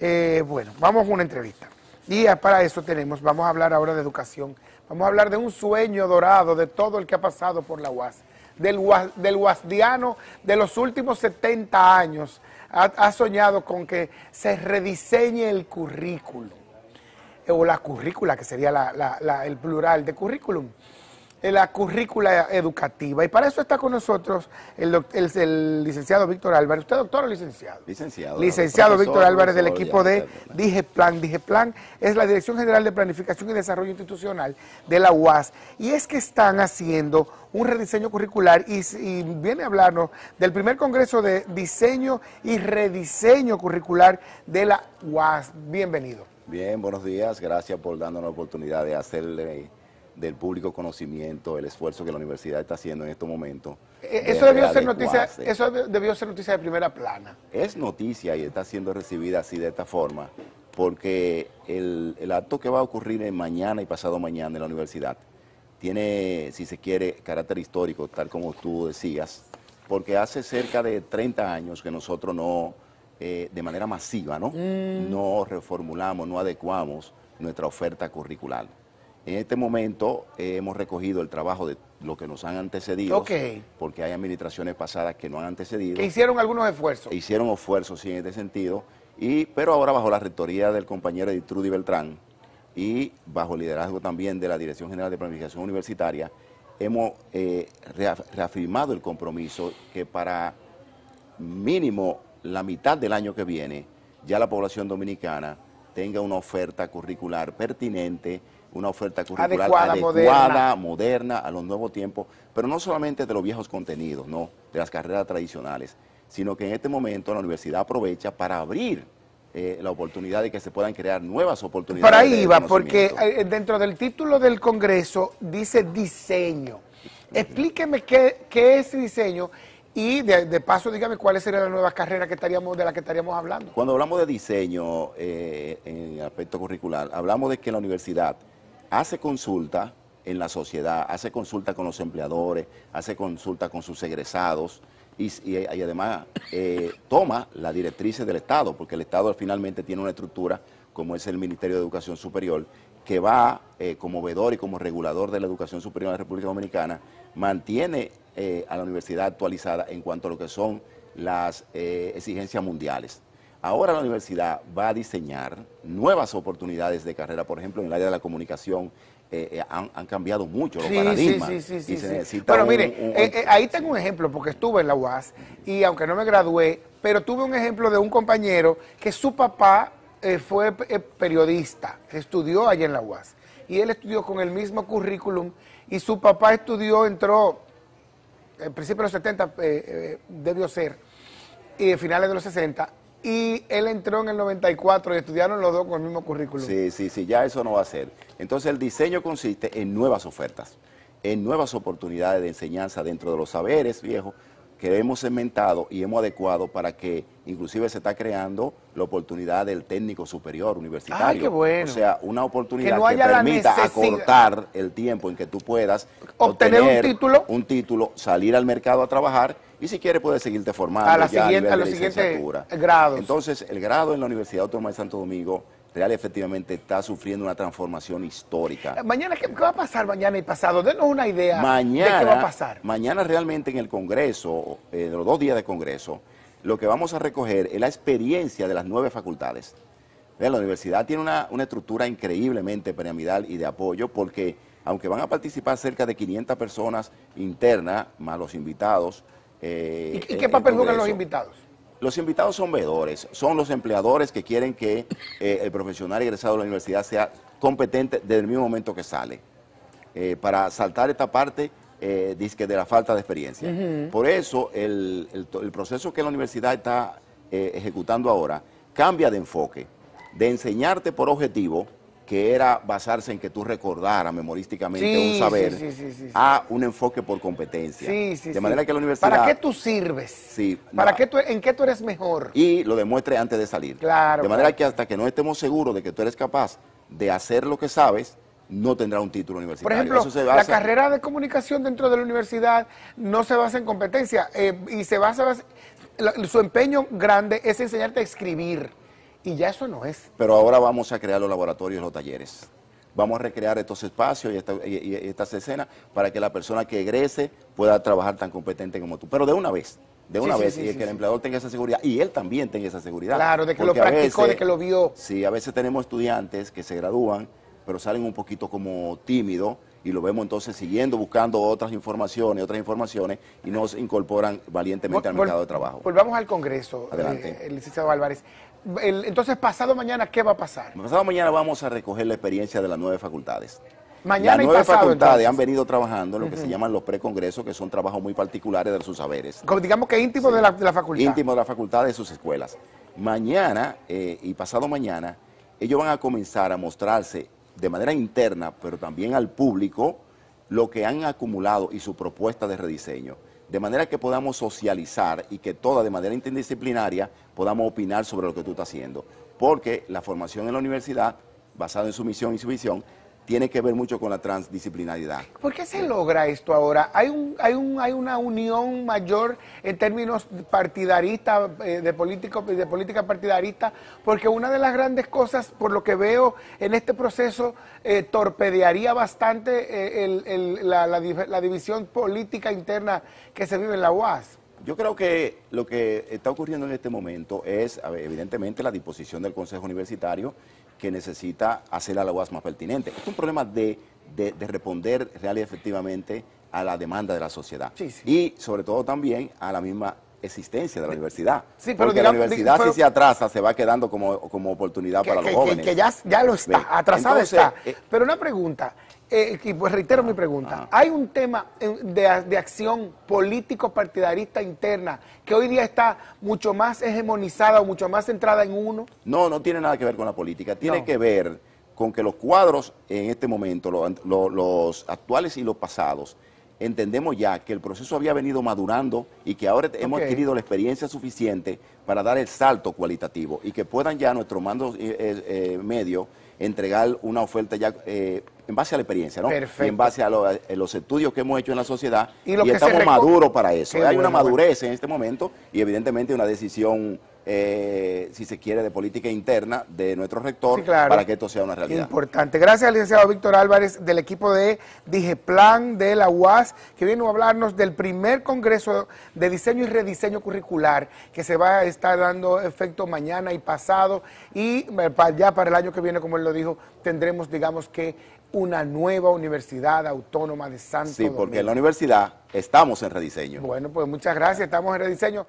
Eh, bueno, vamos a una entrevista. Y para eso tenemos, vamos a hablar ahora de educación. Vamos a hablar de un sueño dorado de todo el que ha pasado por la UAS. Del, UAS, del UASdiano de los últimos 70 años ha, soñado con que se rediseñe el currículum, eh, o la currícula, que sería el plural de currículum en la currícula educativa. Y para eso está con nosotros el, el, licenciado Víctor Álvarez. ¿Usted doctor o licenciado? Licenciado. Licenciado Víctor Álvarez del equipo de DIGEPLAN. DIGEPLAN es la Dirección General de Planificación y Desarrollo Institucional de la UAS. Y es que están haciendo un rediseño curricular y, y viene a hablarnos del primer congreso de diseño y rediseño curricular de la UAS. Bienvenido. Bien, buenos días. Gracias por darnos la oportunidad de hacerle del público conocimiento, el esfuerzo que la universidad está haciendo en estos momentos. Eh, eh, eso debió, ser noticia, eso debió ser noticia de primera plana. Es noticia y está siendo recibida así de esta forma, porque el, acto que va a ocurrir mañana y pasado mañana en la universidad tiene, si se quiere, carácter histórico, tal como tú decías, porque hace cerca de 30 años que nosotros no, eh, de manera masiva, ¿no? Mm. No reformulamos, no adecuamos nuestra oferta curricular. En este momento eh, hemos recogido el trabajo de lo que nos han antecedido, porque hay administraciones pasadas que no han antecedido. Que hicieron algunos esfuerzos. E hicieron esfuerzos, sí, en este sentido, pero ahora bajo la rectoría del compañero Trudy Beltrán y bajo el liderazgo también de la Dirección General de Planificación Universitaria, hemos eh, reafirmado el compromiso que para mínimo la mitad del año que viene ya la población dominicana tenga una oferta curricular pertinente una oferta curricular adecuada, moderna. a los nuevos tiempos, pero no solamente de los viejos contenidos, no, de las carreras tradicionales, sino que en este momento la universidad aprovecha para abrir eh, la oportunidad de que se puedan crear nuevas oportunidades. Para ahí va, porque eh, dentro del título del Congreso dice diseño. Explíqueme qué, qué es diseño y de, paso, dígame cuáles serían las nuevas carreras que estaríamos, de las que estaríamos hablando. Cuando hablamos de diseño eh, en el aspecto curricular, hablamos de que la universidad hace consulta en la sociedad, hace consulta con los empleadores, hace consulta con sus egresados y, además eh, toma las directrices del Estado, porque el Estado finalmente tiene una estructura como es el Ministerio de Educación Superior, que va eh, como veedor y como regulador de la educación superior de la República Dominicana, mantiene eh, a la universidad actualizada en cuanto a lo que son las exigencias mundiales. Ahora la universidad va a diseñar nuevas oportunidades de carrera, por ejemplo, en el área de la comunicación. Eh, eh, han, cambiado mucho los paradigmas. Sí, sí, sí, sí, Bueno, mire, eh, ahí tengo un ejemplo, porque estuve en la UAS y aunque no me gradué, pero tuve un ejemplo de un compañero que su papá fue periodista, estudió allá en la UAS. Y él estudió con el mismo currículum y su papá estudió, entró, en principios de los 70 debió ser, y finales de los 60, y él entró en el 94 y estudiaron los dos con el mismo currículum. Sí, sí, sí, ya eso no va a ser. Entonces el diseño consiste en nuevas ofertas, en nuevas oportunidades de enseñanza dentro de los saberes viejos que hemos segmentado y hemos adecuado para que inclusive se está creando la oportunidad del técnico superior universitario. O sea, una oportunidad que, permita acortar el tiempo en que tú puedas obtener, un título, salir al mercado a trabajar y si quieres puedes seguirte formando a, la siguiente, a, los grados. Entonces, el grado en la Universidad Autónoma de Santo Domingo Real efectivamente está sufriendo una transformación histórica. Eh, mañana, ¿qué, va a pasar mañana y pasado? Denos una idea de qué va a pasar. Mañana realmente en el Congreso, en eh, los dos días de Congreso, lo que vamos a recoger es la experiencia de las nueve facultades. La universidad tiene una, una estructura increíblemente piramidal y de apoyo porque aunque van a participar cerca de 500 personas internas, más los invitados, eh, ¿Y, qué eh, papel juegan los invitados? Los invitados son veedores, son los empleadores que quieren que eh, el profesional egresado de la universidad sea competente desde el mismo momento que sale, para saltar esta parte eh, que de la falta de experiencia. Por eso el, el, proceso que la universidad está ejecutando ahora cambia de enfoque, de enseñarte por objetivo que era basarse en que tú recordaras memorísticamente un saber, a un enfoque por competencia. de manera que la universidad... ¿Para qué tú sirves? Sí. ¿Para qué tú, ¿En qué tú eres mejor? Y lo demuestre antes de salir. De manera que hasta que no estemos seguros de que tú eres capaz de hacer lo que sabes, no tendrá un título universitario. Por ejemplo, la carrera de comunicación dentro de la universidad no se basa en competencia eh, y se basa... Su empeño grande es enseñarte a escribir y ya eso no es. Pero ahora vamos a crear los laboratorios, los talleres. Vamos a recrear estos espacios y, estas escenas para que la persona que egrese pueda trabajar tan competente como tú. Pero de una vez de una vez y que el empleador tenga esa seguridad y él también tenga esa seguridad. Claro, de que lo practicó, de que lo vio. Sí, a veces tenemos estudiantes que se gradúan, pero salen un poquito como tímidos y lo vemos entonces siguiendo, buscando otras informaciones, otras informaciones y nos incorporan valientemente al mercado de trabajo. Volvamos al Congreso, Adelante. Eh, licenciado Álvarez entonces pasado mañana, ¿qué va a pasar? Pasado mañana vamos a recoger la experiencia de las nueve facultades. Mañana las nueve facultades han venido trabajando en lo que se llaman los precongresos, que son trabajos muy particulares de sus saberes. digamos que íntimo de, la, facultad. Íntimo de la facultad de sus escuelas. Mañana eh, y pasado mañana, ellos van a comenzar a mostrarse de manera interna, pero también al público, lo que han acumulado y su propuesta de rediseño de manera que podamos socializar y que toda de manera interdisciplinaria podamos opinar sobre lo que tú estás haciendo. Porque la formación en la universidad, basada en su misión y su visión, tiene que ver mucho con la transdisciplinaridad. ¿Por qué se logra esto ahora? ¿Hay, un, hay, un, hay una unión mayor en términos partidaristas, eh, de, político, de política partidarista? Porque una de las grandes cosas, por lo que veo en este proceso, eh, torpedearía bastante eh, la división política interna que se vive en la UAS. Yo creo que lo que está ocurriendo en este momento es, evidentemente, la disposición del Consejo Universitario que necesita hacer a la UAS más pertinente. Es un problema de, de, responder real y efectivamente a la demanda de la sociedad. Y sobre todo también a la misma existencia de la universidad. Porque la universidad si se atrasa se va quedando como, oportunidad para los jóvenes. Que, ya, ya, lo está, atrasado está. Eh, pero una pregunta, eh, y pues reitero mi pregunta, ¿hay un tema de, acción político-partidarista interna que hoy día está mucho más hegemonizada o mucho más centrada en uno? No, no tiene nada que ver con la política, tiene que ver con que los cuadros en este momento, los, los actuales y los pasados, entendemos ya que el proceso había venido madurando y que ahora hemos adquirido la experiencia suficiente para dar el salto cualitativo y que puedan ya nuestro mando eh, eh, eh, medio entregar una oferta ya en base a la experiencia, ¿no? en base a, los estudios que hemos hecho en la sociedad y, estamos maduros para eso. Hay una madurez en este momento y evidentemente una decisión eh, si se quiere, de política interna de nuestro rector para que esto sea una realidad. Importante. Gracias, al licenciado Víctor Álvarez, del equipo de Digeplan de la UAS, que vino a hablarnos del primer Congreso de Diseño y Rediseño Curricular, que se va a estar dando efecto mañana y pasado, y eh, ya para el año que viene, como él lo dijo, tendremos, digamos que, una nueva universidad autónoma de Santo Sí, porque en la universidad estamos en rediseño. Bueno, pues muchas gracias, estamos en rediseño.